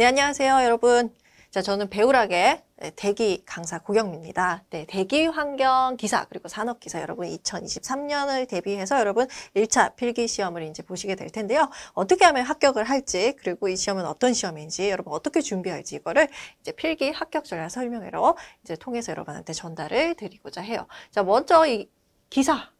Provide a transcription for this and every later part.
네, 안녕하세요, 여러분. 자, 저는 배우락의 네, 대기 강사 고경입니다 네, 대기 환경 기사 그리고 산업 기사 여러분 2023년을 대비해서 여러분 1차 필기 시험을 이제 보시게 될 텐데요. 어떻게 하면 합격을 할지 그리고 이 시험은 어떤 시험인지 여러분 어떻게 준비할지 이거를 이제 필기 합격 전략 설명회로 이제 통해서 여러분한테 전달을 드리고자 해요. 자, 먼저 이 기사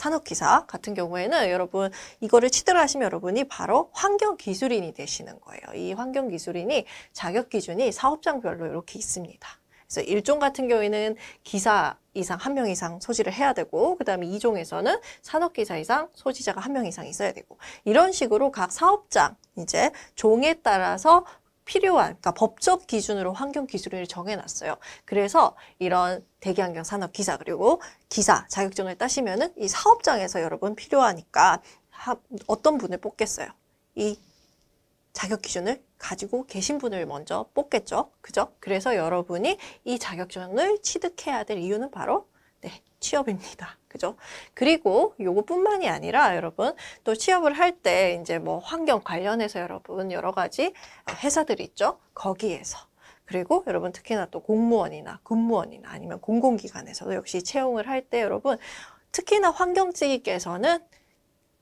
산업기사 같은 경우에는 여러분 이거를 취득을 하시면 여러분이 바로 환경기술인이 되시는 거예요. 이 환경기술인이 자격기준이 사업장별로 이렇게 있습니다. 그래서 일종 같은 경우에는 기사 이상 한 명 이상 소지를 해야 되고 그 다음에 이종에서는 산업기사 이상 소지자가 한 명 이상 있어야 되고 이런 식으로 각 사업장 이제 종에 따라서 필요한 그러니까 법적 기준으로 환경 기술을 정해놨어요. 그래서 이런 대기환경 산업 기사 그리고 기사 자격증을 따시면은 이 사업장에서 여러분 필요하니까 하, 어떤 분을 뽑겠어요? 이 자격 기준을 가지고 계신 분을 먼저 뽑겠죠. 그죠? 그래서 여러분이 이 자격증을 취득해야 될 이유는 바로 네, 취업입니다. 그죠? 그리고 요거뿐만이 아니라 여러분 또 취업을 할 때 이제 뭐 환경 관련해서 여러분 여러 가지 회사들이 있죠. 거기에서 그리고 여러분 특히나 또 공무원이나 근무원이나 아니면 공공기관에서도 역시 채용을 할 때 여러분 특히나 환경직께서는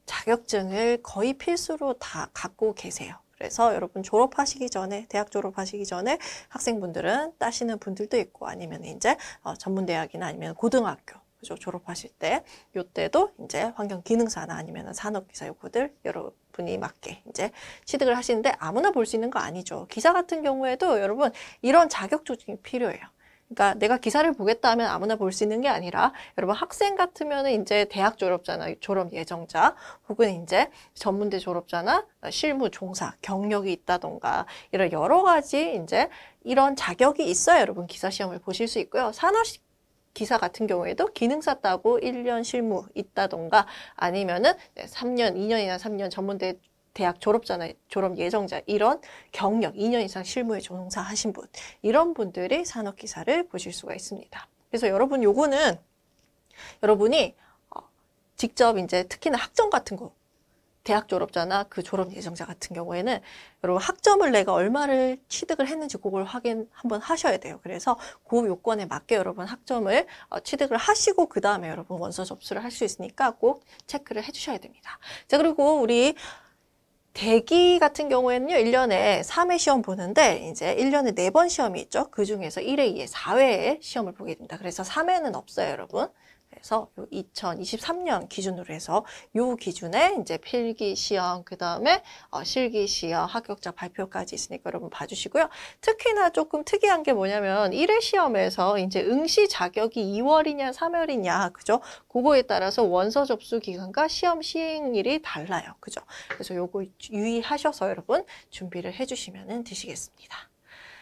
자격증을 거의 필수로 다 갖고 계세요. 그래서 여러분 졸업하시기 전에 대학 졸업하시기 전에 학생분들은 따시는 분들도 있고 아니면 이제 어, 전문대학이나 아니면 고등학교 그죠? 졸업하실 때, 요때도 이제 환경기능사나 아니면 산업기사 요구들 여러분이 맞게 이제 취득을 하시는데 아무나 볼 수 있는 거 아니죠. 기사 같은 경우에도 여러분 이런 자격 조직이 필요해요. 그러니까 내가 기사를 보겠다 하면 아무나 볼 수 있는 게 아니라 여러분 학생 같으면 은 이제 대학 졸업자나 졸업 예정자 혹은 이제 전문대 졸업자나 실무 종사 경력이 있다던가 이런 여러 가지 이제 이런 자격이 있어야 여러분 기사 시험을 보실 수 있고요. 산업 기사 같은 경우에도 기능사 따고 1년 실무 있다던가 아니면은 3년, 2년이나 3년 전문대 대학 졸업자나 졸업 예정자 이런 경력 2년 이상 실무에 종사하신 분 이런 분들이 산업 기사를 보실 수가 있습니다. 그래서 여러분 요거는 여러분이 어, 직접 이제 특히나 학점 같은 거 대학 졸업자나 그 졸업 예정자 같은 경우에는 여러분 학점을 내가 얼마를 취득을 했는지 그걸 확인 한번 하셔야 돼요. 그래서 그 요건에 맞게 여러분 학점을 어, 취득을 하시고 그 다음에 여러분 원서 접수를 할 수 있으니까 꼭 체크를 해주셔야 됩니다. 자 그리고 우리 대기 같은 경우에는요, 1년에 3회 시험 보는데, 이제 1년에 4번 시험이 있죠. 그 중에서 1회, 2회, 4회의 시험을 보게 됩니다. 그래서 3회는 없어요, 여러분. 그래서 2023년 기준으로 해서 요 기준에 이제 필기 시험 그다음에 어, 실기 시험 합격자 발표까지 있으니까 여러분 봐주시고요. 특히나 조금 특이한 게 뭐냐면 1회 시험에서 이제 응시 자격이 2월이냐 3월이냐 그죠? 그거에 따라서 원서 접수 기간과 시험 시행일이 달라요. 그죠? 그래서 요거 유의하셔서 여러분 준비를 해주시면 되시겠습니다.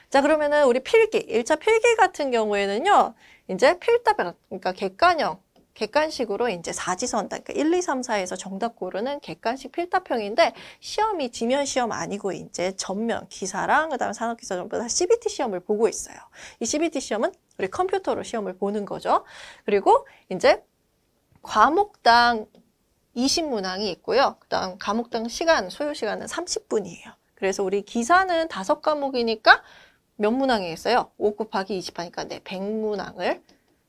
자 그러면은 우리 필기 1차 필기 같은 경우에는요 이제 필답변, 그러니까 객관형, 객관식으로 이제 사지선, 그러니까 1, 2, 3, 4에서 정답 고르는 객관식 필답형인데 시험이 지면 시험 아니고 이제 전면 기사랑 그다음에 산업기사 전부 다 CBT 시험을 보고 있어요. 이 CBT 시험은 우리 컴퓨터로 시험을 보는 거죠. 그리고 이제 과목당 20문항이 있고요. 그다음 과목당 시간, 소요 시간은 30분이에요. 그래서 우리 기사는 다섯 과목이니까 몇 문항이겠어요? 5 곱하기 20하니까 네, 100문항을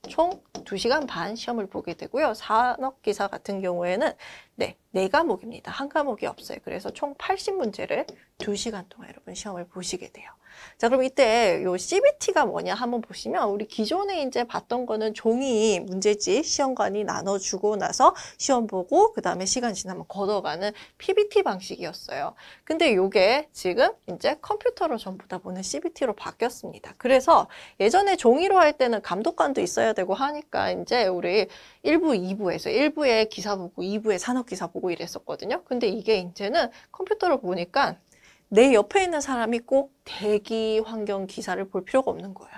총 2시간 반 시험을 보게 되고요. 산업기사 같은 경우에는 네, 4과목입니다. 한 과목이 없어요. 그래서 총 80문제를 2시간 동안 여러분 시험을 보시게 돼요. 자, 그럼 이때 요 CBT가 뭐냐 한번 보시면 우리 기존에 이제 봤던 거는 종이 문제지 시험관이 나눠주고 나서 시험 보고 그 다음에 시간 지나면 걷어가는 PBT 방식이었어요. 근데 요게 지금 이제 컴퓨터로 전부 다 보는 CBT로 바뀌었습니다. 그래서 예전에 종이로 할 때는 감독관도 있어야 되고 하니까 이제 우리 1부, 2부에서 1부에 기사 보고 2부에 산업기사 보고 이랬었거든요. 근데 이게 이제는 컴퓨터로 보니까 내 옆에 있는 사람이 꼭 대기 환경 기사를 볼 필요가 없는 거예요.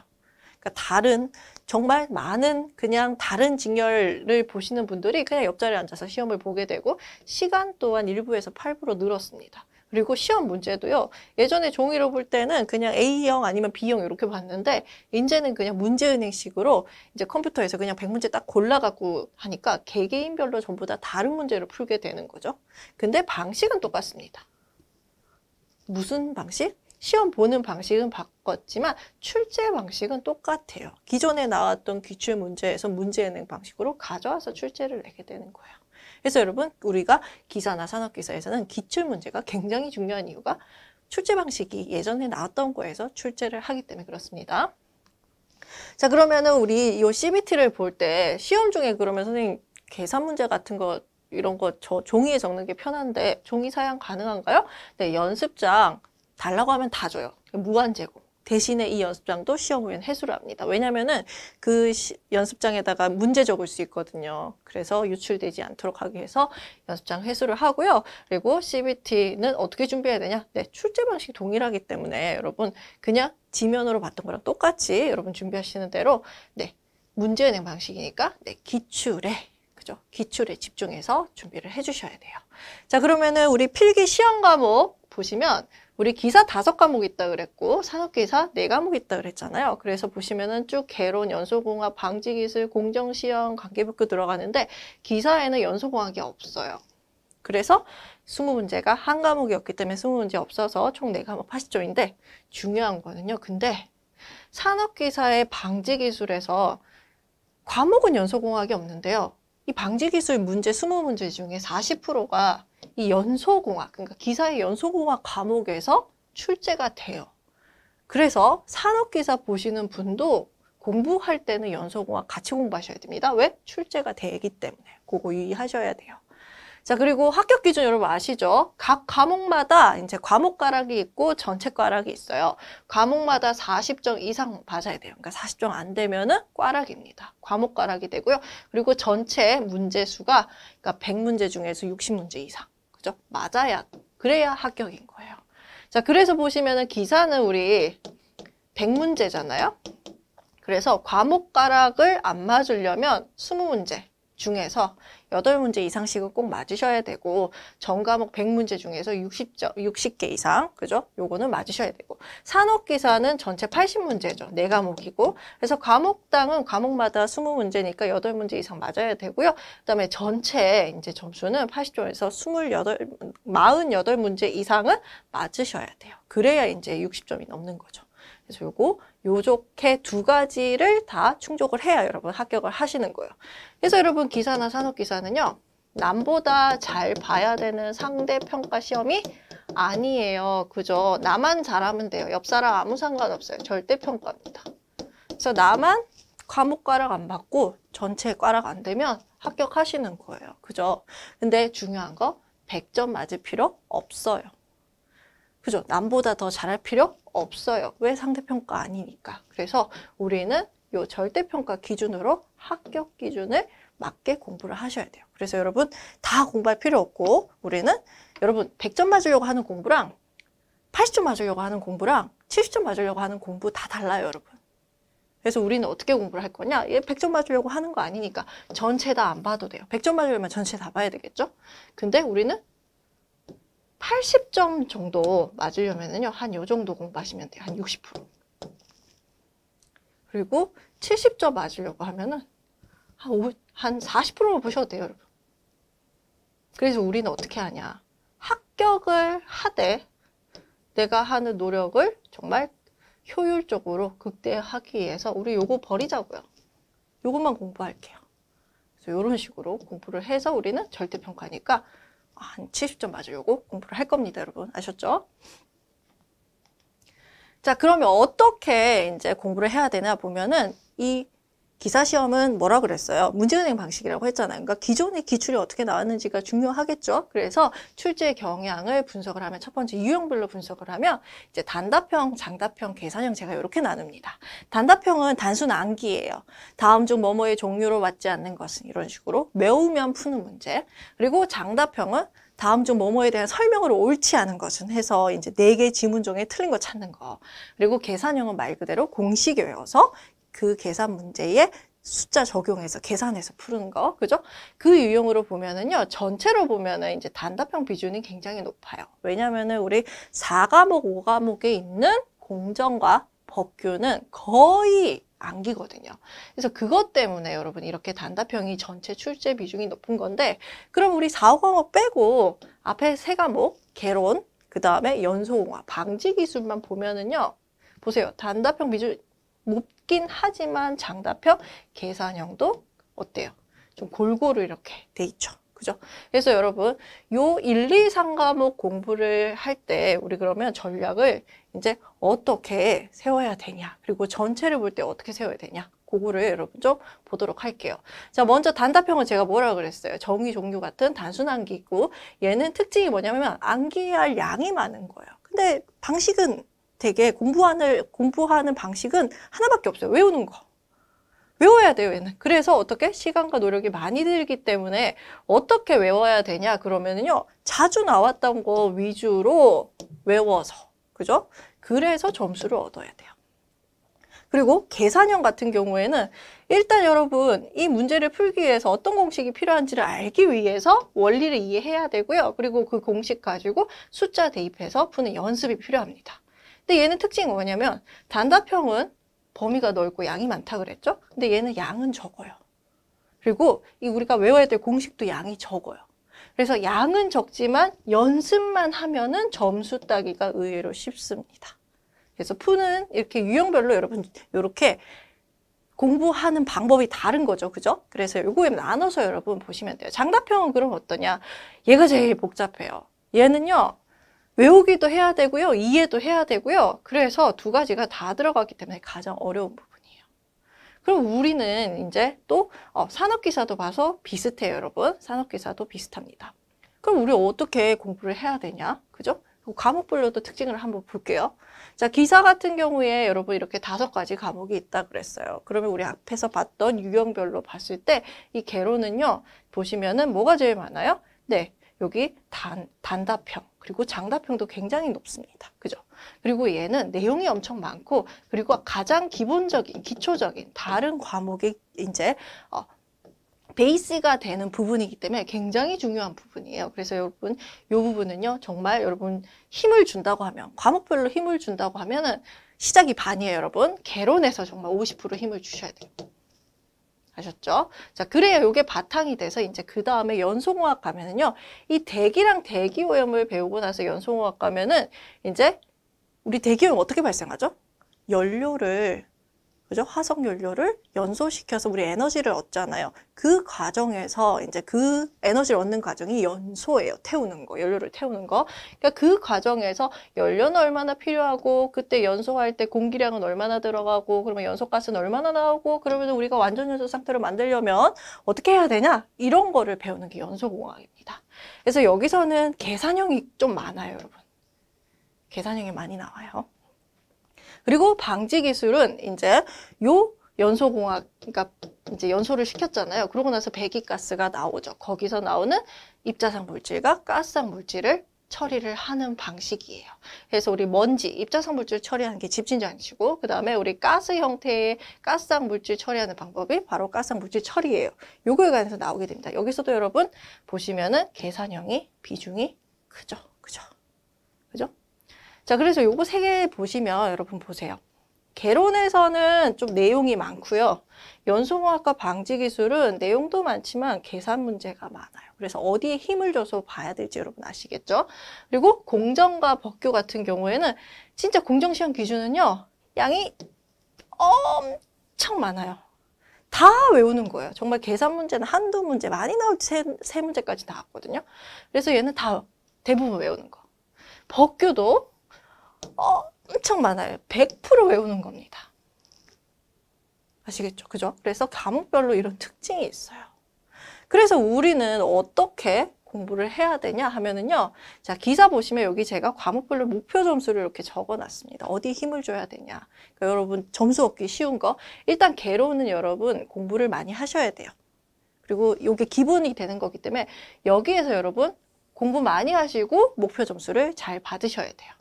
그러니까 다른 정말 많은 그냥 다른 직렬을 보시는 분들이 그냥 옆자리에 앉아서 시험을 보게 되고 시간 또한 1부에서 8부로 늘었습니다. 그리고 시험 문제도요. 예전에 종이로 볼 때는 그냥 A형 아니면 B형 이렇게 봤는데 이제는 그냥 문제은행식으로 이제 컴퓨터에서 그냥 100문제 딱 골라갖고 하니까 개개인별로 전부 다 다른 문제를 풀게 되는 거죠. 근데 방식은 똑같습니다. 무슨 방식? 시험 보는 방식은 바꿨지만 출제 방식은 똑같아요. 기존에 나왔던 기출 문제에서 문제는 방식으로 가져와서 출제를 내게 되는 거예요. 그래서 여러분 우리가 기사나 산업기사에서는 기출 문제가 굉장히 중요한 이유가 출제 방식이 예전에 나왔던 거에서 출제를 하기 때문에 그렇습니다. 자 그러면은 우리 이 CBT를 볼 때 시험 중에 그러면 선생님 계산 문제 같은 거 이런 거 저 종이에 적는 게 편한데 종이 사양 가능한가요? 네, 연습장 달라고 하면 다 줘요. 무한 제공. 대신에 이 연습장도 시험 후에해수를 합니다. 왜냐면은 그 시, 연습장에다가 문제 적을 수 있거든요. 그래서 유출되지 않도록 하기 위해서 연습장 해수를 하고요. 그리고 CBT는 어떻게 준비해야 되냐? 네, 출제 방식이 동일하기 때문에 여러분 그냥 지면으로 봤던 거랑 똑같이 여러분 준비하시는 대로 네, 문제 은행 방식이니까 네, 기출에 그죠? 기출에 집중해서 준비를 해주셔야 돼요. 자, 그러면은 우리 필기 시험 과목 보시면 우리 기사 다섯 과목 있다 그랬고 산업기사 네 과목 있다 그랬잖아요. 그래서 보시면은 쭉 개론, 연소공학, 방지기술, 공정시험, 관계부교 들어가는데 기사에는 연소공학이 없어요. 그래서 스무 문제가한 과목이었기 때문에 스무 문제 없어서 총 네과목 80조인데 중요한 거는요. 근데 산업기사의 방지기술에서 과목은 연소공학이 없는데요. 이 방지 기술 문제 20문제 중에 40%가 이 연소공학, 그러니까 기사의 연소공학 과목에서 출제가 돼요. 그래서 산업기사 보시는 분도 공부할 때는 연소공학 같이 공부하셔야 됩니다. 왜? 출제가 되기 때문에. 그거 유의하셔야 돼요. 자, 그리고 합격 기준 여러분 아시죠? 각 과목마다 이제 과목 가락이 있고 전체 과락이 있어요. 과목마다 40점 이상 받아야 돼요. 그러니까 40점 안 되면은 과락입니다. 과목 가락이 되고요. 그리고 전체 문제 수가 그러니까 100문제 중에서 60문제 이상. 그죠? 맞아야 그래야 합격인 거예요. 자, 그래서 보시면은 기사는 우리 100문제잖아요. 그래서 과목 가락을 안 맞으려면 20문제 중에서 여덟 문제 이상씩은 꼭 맞으셔야 되고 전과목 백문제 중에서 육십 점 육십 개 이상 그죠? 요거는 맞으셔야 되고 산업기사는 전체 팔십 문제죠네과목이고 그래서 과목당은 과목마다 스무 문제니까 여덟 문제 이상 맞아야 되고요. 그다음에 전체 이제 점수는 팔십 점에서 스물여덟 마흔여덟 문제 이상은 맞으셔야 돼요. 그래야 이제 육십 점이 넘는 거죠. 그래서 요거 요렇게 두 가지를 다 충족을 해야 여러분 합격을 하시는 거예요. 그래서 여러분 기사나 산업기사는요. 남보다 잘 봐야 되는 상대평가 시험이 아니에요. 그죠? 나만 잘하면 돼요. 옆 사람 아무 상관없어요. 절대평가입니다. 그래서 나만 과목과락 안 받고 전체 과락 안 되면 합격하시는 거예요. 그죠? 근데 중요한 거 100점 맞을 필요 없어요. 그죠? 남보다 더 잘할 필요 없어요. 왜 상대평가 아니니까. 그래서 우리는 이 절대평가 기준으로 합격 기준을 맞게 공부를 하셔야 돼요. 그래서 여러분 다 공부할 필요 없고 우리는 여러분 100점 맞으려고 하는 공부랑 80점 맞으려고 하는 공부랑 70점 맞으려고 하는 공부 다 달라요, 여러분. 그래서 우리는 어떻게 공부를 할 거냐? 얘 100점 맞으려고 하는 거 아니니까 전체 다 안 봐도 돼요. 100점 맞으려면 전체 다 봐야 되겠죠? 근데 우리는 80점 정도 맞으려면요한 요 정도 공부하시면 돼요. 한 60%. 그리고 70점 맞으려고 하면은 한, 5, 한 40%로 보셔도 돼요, 여러분. 그래서 우리는 어떻게 하냐. 합격을 하되 내가 하는 노력을 정말 효율적으로 극대화하기 위해서 우리 요거 버리자고요. 요것만 공부할게요. 그래서 요런 식으로 공부를 해서 우리는 절대평가니까 한 70점 맞으려고 공부를 할 겁니다, 여러분. 아셨죠? 자, 그러면 어떻게 이제 공부를 해야 되나 보면은 이 기사 시험은 뭐라 그랬어요? 문제은행 방식이라고 했잖아요. 그러니까 기존의 기출이 어떻게 나왔는지가 중요하겠죠. 그래서 출제 경향을 분석을 하면 첫 번째 유형별로 분석을 하면 이제 단답형, 장답형, 계산형 제가 이렇게 나눕니다. 단답형은 단순 암기예요. 다음 중 뭐뭐의 종류로 맞지 않는 것은 이런 식으로 외우면 푸는 문제. 그리고 장답형은 다음 중 뭐뭐에 대한 설명을 옳지 않은 것은 해서 이제 네 개 지문 중에 틀린 거 찾는 거. 그리고 계산형은 말 그대로 공식 이어서 그 계산 문제에 숫자 적용해서 계산해서 푸는 거 그죠? 그 유형으로 보면은요 전체로 보면은 이제 단답형 비중이 굉장히 높아요. 왜냐면은 우리 4과목 5과목에 있는 공정과 법규는 거의 안기거든요. 그래서 그것 때문에 여러분 이렇게 단답형이 전체 출제 비중이 높은 건데 그럼 우리 4, 5과목 빼고 앞에 세 과목 개론 그 다음에 연소공화 방지 기술만 보면은요 보세요 단답형 비중 못 쉽긴 하지만 장답형 계산형도 어때요? 좀 골고루 이렇게 돼 있죠. 그죠? 그래서 여러분 요 1, 2, 3 과목 공부를 할 때 우리 그러면 전략을 이제 어떻게 세워야 되냐 그리고 전체를 볼 때 어떻게 세워야 되냐 그거를 여러분 좀 보도록 할게요. 자, 먼저 단답형은 제가 뭐라 고 그랬어요? 정의, 종류 같은 단순 한기 있고 얘는 특징이 뭐냐면 암기할 양이 많은 거예요. 근데 방식은 되게 공부하는, 공부하는 방식은 하나밖에 없어요. 외우는 거. 외워야 돼요, 얘는. 그래서 어떻게? 시간과 노력이 많이 들기 때문에 어떻게 외워야 되냐, 그러면은요, 자주 나왔던 거 위주로 외워서, 그죠? 그래서 점수를 얻어야 돼요. 그리고 계산형 같은 경우에는 일단 여러분 이 문제를 풀기 위해서 어떤 공식이 필요한지를 알기 위해서 원리를 이해해야 되고요. 그리고 그 공식 가지고 숫자 대입해서 푸는 연습이 필요합니다. 근데 얘는 특징이 뭐냐면 단답형은 범위가 넓고 양이 많다 그랬죠? 근데 얘는 양은 적어요. 그리고 이 우리가 외워야 될 공식도 양이 적어요. 그래서 양은 적지만 연습만 하면은 점수 따기가 의외로 쉽습니다. 그래서 푸는 이렇게 유형별로 여러분 이렇게 공부하는 방법이 다른 거죠. 그죠? 그래서 요거에 나눠서 여러분 보시면 돼요. 장답형은 그럼 어떠냐? 얘가 제일 복잡해요. 얘는요. 외우기도 해야 되고요. 이해도 해야 되고요. 그래서 두 가지가 다 들어가기 때문에 가장 어려운 부분이에요. 그럼 우리는 이제 또 어, 산업기사도 봐서 비슷해요, 여러분. 산업기사도 비슷합니다. 그럼 우리 어떻게 공부를 해야 되냐? 그죠? 그 과목별로도 특징을 한번 볼게요. 자, 기사 같은 경우에 여러분 이렇게 다섯 가지 과목이 있다 그랬어요. 그러면 우리 앞에서 봤던 유형별로 봤을 때 이 개로는요, 보시면은 뭐가 제일 많아요? 네, 여기 단, 단답형. 그리고 장답형도 굉장히 높습니다. 그죠? 그리고 얘는 내용이 엄청 많고 그리고 가장 기본적인 기초적인 다른 과목이 이제 어, 베이스가 되는 부분이기 때문에 굉장히 중요한 부분이에요. 그래서 여러분 이 부분은요 정말 여러분 힘을 준다고 하면 과목별로 힘을 준다고 하면은 시작이 반이에요 여러분. 개론에서 정말 50% 힘을 주셔야 돼요. 아셨죠? 자, 그래야 이게 바탕이 돼서 이제 그 다음에 연속호학 가면은요. 이 대기랑 대기 오염을 배우고 나서 연속호학 가면은 이제 우리 대기 오염 어떻게 발생하죠? 연료를 그죠? 화석 연료를 연소시켜서 우리 에너지를 얻잖아요. 그 과정에서 이제 그 에너지를 얻는 과정이 연소예요. 태우는 거, 연료를 태우는 거. 그러니까 그 과정에서 연료는 얼마나 필요하고 그때 연소할 때 공기량은 얼마나 들어가고 그러면 연소가스는 얼마나 나오고 그러면 우리가 완전 연소 상태로 만들려면 어떻게 해야 되냐? 이런 거를 배우는 게 연소공학입니다. 그래서 여기서는 계산형이 좀 많아요, 여러분. 계산형이 많이 나와요. 그리고 방지 기술은 이제 요 연소공학, 그러니까 이제 연소를 시켰잖아요. 그러고 나서 배기가스가 나오죠. 거기서 나오는 입자상 물질과 가스상 물질을 처리를 하는 방식이에요. 그래서 우리 먼지, 입자상 물질 처리하는 게 집진장치고 그 다음에 우리 가스 형태의 가스상 물질 처리하는 방법이 바로 가스상 물질 처리예요. 요거에 관해서 나오게 됩니다. 여기서도 여러분 보시면은 계산형이 비중이 크죠. 그죠? 그죠? 자, 그래서 요거 세 개 보시면 여러분 보세요. 개론에서는 좀 내용이 많고요. 연소공학과 방지 기술은 내용도 많지만 계산 문제가 많아요. 그래서 어디에 힘을 줘서 봐야 될지 여러분 아시겠죠? 그리고 공정과 법규 같은 경우에는 진짜 공정시험 기준은요. 양이 엄청 많아요. 다 외우는 거예요. 정말 계산 문제는 한두 문제, 많이 나올 세, 세 문제까지 나왔거든요. 그래서 얘는 다 대부분 외우는 거. 법규도 어, 엄청 많아요. 100% 외우는 겁니다. 아시겠죠? 그죠? 그래서 과목별로 이런 특징이 있어요. 그래서 우리는 어떻게 공부를 해야 되냐 하면은요. 자, 기사 보시면 여기 제가 과목별로 목표 점수를 이렇게 적어 놨습니다. 어디에 힘을 줘야 되냐. 그러니까 여러분 점수 얻기 쉬운 거. 일단 괴로우는 여러분 공부를 많이 하셔야 돼요. 그리고 이게 기본이 되는 거기 때문에 여기에서 여러분 공부 많이 하시고 목표 점수를 잘 받으셔야 돼요.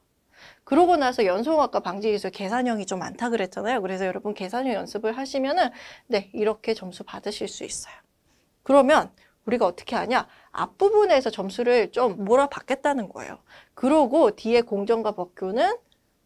그러고 나서 연속 악과 방지기술 계산형이 좀 많다 그랬잖아요. 그래서 여러분 계산형 연습을 하시면은 네 이렇게 점수 받으실 수 있어요. 그러면 우리가 어떻게 하냐? 앞부분에서 점수를 좀 몰아받겠다는 거예요. 그러고 뒤에 공정과 법규는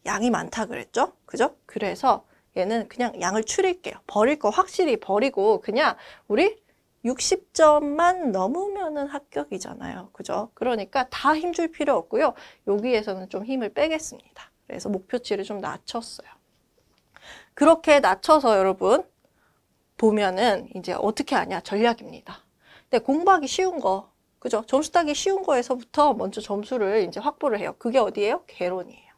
양이 많다 그랬죠? 그죠? 그래서 얘는 그냥 양을 줄일게요. 버릴 거 확실히 버리고 그냥 우리 60점만 넘으면은 합격이잖아요. 그죠? 그러니까 다 힘줄 필요 없고요. 여기에서는 좀 힘을 빼겠습니다. 그래서 목표치를 좀 낮췄어요. 그렇게 낮춰서 여러분 보면은 이제 어떻게 하냐 전략입니다. 근데 공부하기 쉬운 거 그죠? 점수 따기 쉬운 거에서부터 먼저 점수를 이제 확보를 해요. 그게 어디예요? 개론이에요.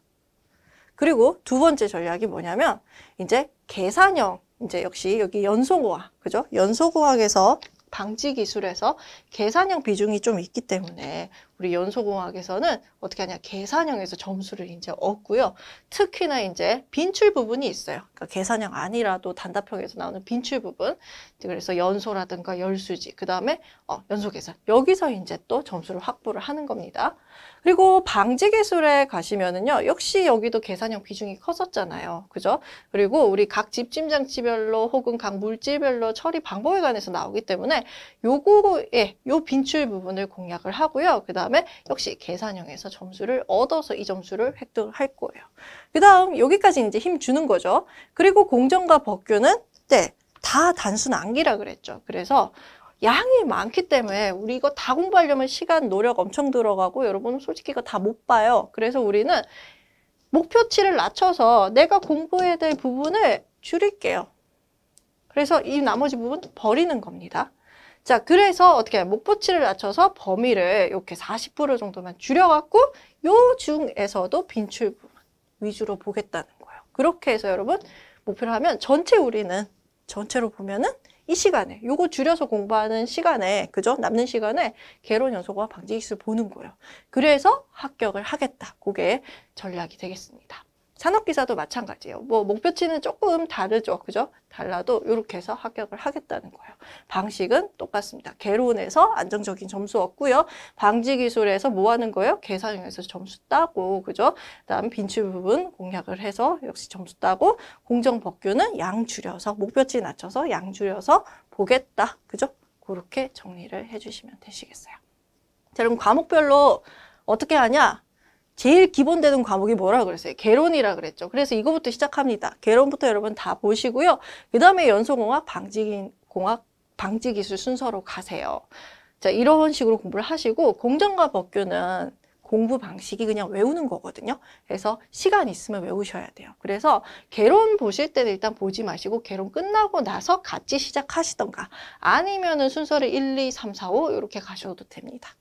그리고 두 번째 전략이 뭐냐면 이제 계산형 이제 역시 여기 연소고학 그죠? 연소고학에서 방지 기술에서 계산형 비중이 좀 있기 때문에 우리 연소공학에서는 어떻게 하냐 계산형에서 점수를 이제 얻고요. 특히나 이제 빈출 부분이 있어요. 그러니까 계산형 아니라도 단답형에서 나오는 빈출 부분. 그래서 연소라든가 열수지, 그 다음에 어, 연소 계산 여기서 이제 또 점수를 확보를 하는 겁니다. 그리고 방지 기술에 가시면은요. 역시 여기도 계산형 비중이 컸었잖아요. 그죠? 그리고 우리 각 집짐 장치별로 혹은 각 물질별로 처리 방법에 관해서 나오기 때문에 요거에 요 빈출 부분을 공략을 하고요. 그다음에 역시 계산형에서 점수를 얻어서 이 점수를 획득할 거예요. 그다음 여기까지 이제 힘 주는 거죠. 그리고 공정과 법규는 네, 다 단순 암기라 그랬죠. 그래서 양이 많기 때문에 우리 이거 다 공부하려면 시간, 노력 엄청 들어가고 여러분 솔직히 이거 다 못 봐요. 그래서 우리는 목표치를 낮춰서 내가 공부해야 될 부분을 줄일게요. 그래서 이 나머지 부분 버리는 겁니다. 자, 그래서 어떻게 목표치를 낮춰서 범위를 이렇게 40% 정도만 줄여갖고 요 중에서도 빈출 부분 위주로 보겠다는 거예요. 그렇게 해서 여러분 목표를 하면 전체 우리는 전체로 보면은 이 시간에 요거 줄여서 공부하는 시간에 그죠? 남는 시간에 개론 연속어와 방정식을 보는 거예요. 그래서 합격을 하겠다. 그게 전략이 되겠습니다. 산업기사도 마찬가지예요. 뭐 목표치는 조금 다르죠. 그죠? 달라도 이렇게 해서 합격을 하겠다는 거예요. 방식은 똑같습니다. 개론에서 안정적인 점수 얻고요. 방지기술에서 뭐 하는 거예요? 계산형에서 점수 따고 그죠? 그다음 빈출 부분 공략을 해서 역시 점수 따고 공정법규는 양 줄여서 목표치 낮춰서 양 줄여서 보겠다. 그죠? 그렇게 정리를 해주시면 되시겠어요. 자 그럼 과목별로 어떻게 하냐? 제일 기본 되는 과목이 뭐라 그랬어요? 개론이라 그랬죠. 그래서 이거부터 시작합니다. 개론부터 여러분 다 보시고요. 그 다음에 연소공학, 방지공학, 방지기술 순서로 가세요. 자, 이런 식으로 공부를 하시고 공정과 법규는 공부 방식이 그냥 외우는 거거든요. 그래서 시간 있으면 외우셔야 돼요. 그래서 개론 보실 때는 일단 보지 마시고 개론 끝나고 나서 같이 시작하시던가 아니면은 순서를 1, 2, 3, 4, 5 이렇게 가셔도 됩니다.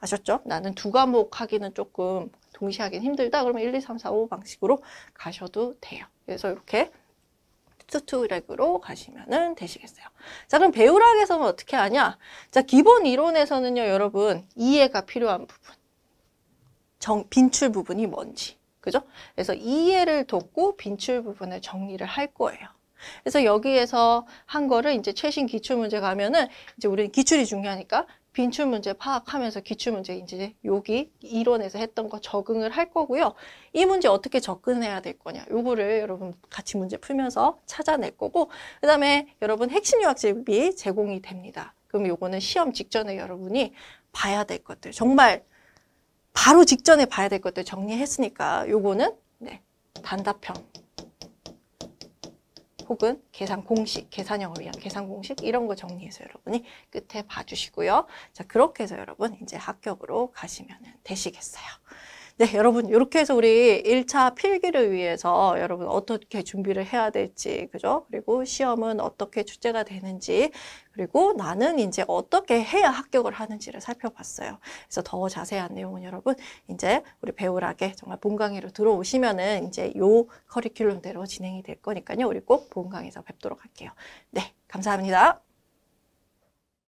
아셨죠? 나는 두 과목 하기는 조금 동시에 하긴 힘들다 그러면 1, 2, 3, 4, 5 방식으로 가셔도 돼요. 그래서 이렇게 투투렉으로 가시면 되시겠어요. 자 그럼 배우락에서는 어떻게 하냐? 자 기본 이론에서는요 여러분 이해가 필요한 부분 정, 빈출 부분이 뭔지 그죠? 그래서 이해를 돕고 빈출 부분을 정리를 할 거예요. 그래서 여기에서 한 거를 이제 최신 기출 문제 가면은 이제 우리는 기출이 중요하니까 빈출 문제 파악하면서 기출 문제 이제 여기 이론에서 했던 거 적응을 할 거고요. 이 문제 어떻게 접근해야 될 거냐. 요거를 여러분 같이 문제 풀면서 찾아낼 거고 그다음에 여러분 핵심 요학집이 제공이 됩니다. 그럼 요거는 시험 직전에 여러분이 봐야 될 것들 정말 바로 직전에 봐야 될 것들 정리했으니까 요거는 네, 단답형 혹은 계산 공식, 계산형을 위한 계산 공식 이런 거 정리해서 여러분이 끝에 봐주시고요. 자 그렇게 해서 여러분 이제 합격으로 가시면 되시겠어요. 네, 여러분 이렇게 해서 우리 1차 필기를 위해서 여러분 어떻게 준비를 해야 될지 그죠? 그리고 시험은 어떻게 출제가 되는지 그리고 나는 이제 어떻게 해야 합격을 하는지를 살펴봤어요. 그래서 더 자세한 내용은 여러분 이제 우리 배우라게 정말 본 강의로 들어오시면은 이제 요 커리큘럼대로 진행이 될 거니까요. 우리 꼭 본 강의에서 뵙도록 할게요. 네, 감사합니다.